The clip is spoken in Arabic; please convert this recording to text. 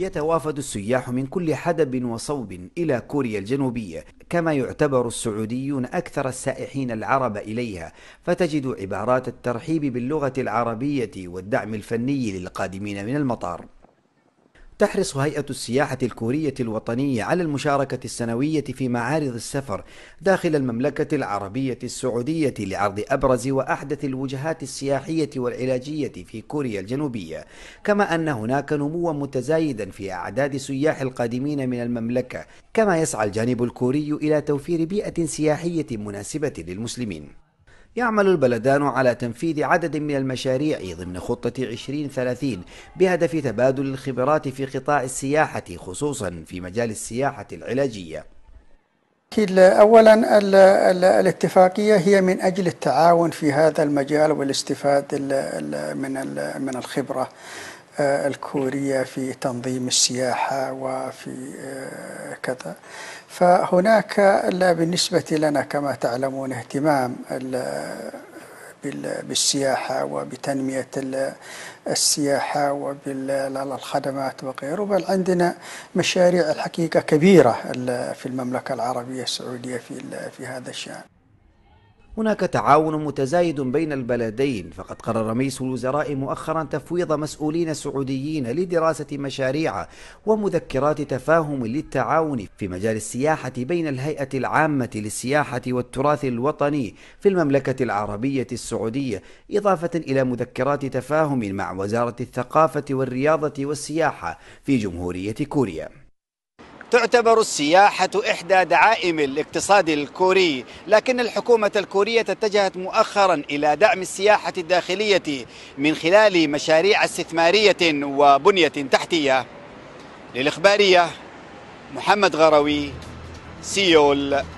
يتوافد السياح من كل حدب وصوب إلى كوريا الجنوبية كما يعتبر السعوديون أكثر السائحين العرب إليها فتجد عبارات الترحيب باللغة العربية والدعم الفني للقادمين من المطار تحرص هيئة السياحة الكورية الوطنية على المشاركة السنوية في معارض السفر داخل المملكة العربية السعودية لعرض أبرز وأحدث الوجهات السياحية والعلاجية في كوريا الجنوبية، كما أن هناك نموا متزايدا في أعداد السياح القادمين من المملكة، كما يسعى الجانب الكوري إلى توفير بيئة سياحية مناسبة للمسلمين. يعمل البلدان على تنفيذ عدد من المشاريع ضمن خطة 2030 بهدف تبادل الخبرات في قطاع السياحة خصوصا في مجال السياحة العلاجية أولا الاتفاقية هي من أجل التعاون في هذا المجال والاستفادة من من الخبرة آه، الكورية في تنظيم السياحة وفي آه، وهكذا فهناك لا بالنسبة لنا كما تعلمون اهتمام بالسياحة وبتنمية السياحة وبالخدمات وغيره بل عندنا مشاريع الحقيقة كبيرة في المملكة العربية السعودية في هذا الشأن هناك تعاون متزايد بين البلدين فقد قرر مجلس الوزراء مؤخرا تفويض مسؤولين سعوديين لدراسة مشاريع ومذكرات تفاهم للتعاون في مجال السياحة بين الهيئة العامة للسياحة والتراث الوطني في المملكة العربية السعودية إضافة إلى مذكرات تفاهم مع وزارة الثقافة والرياضة والسياحة في جمهورية كوريا تعتبر السياحة إحدى دعائم الاقتصاد الكوري لكن الحكومة الكورية اتجهت مؤخرا إلى دعم السياحة الداخلية من خلال مشاريع استثمارية وبنية تحتية للإخبارية محمد غروي سيول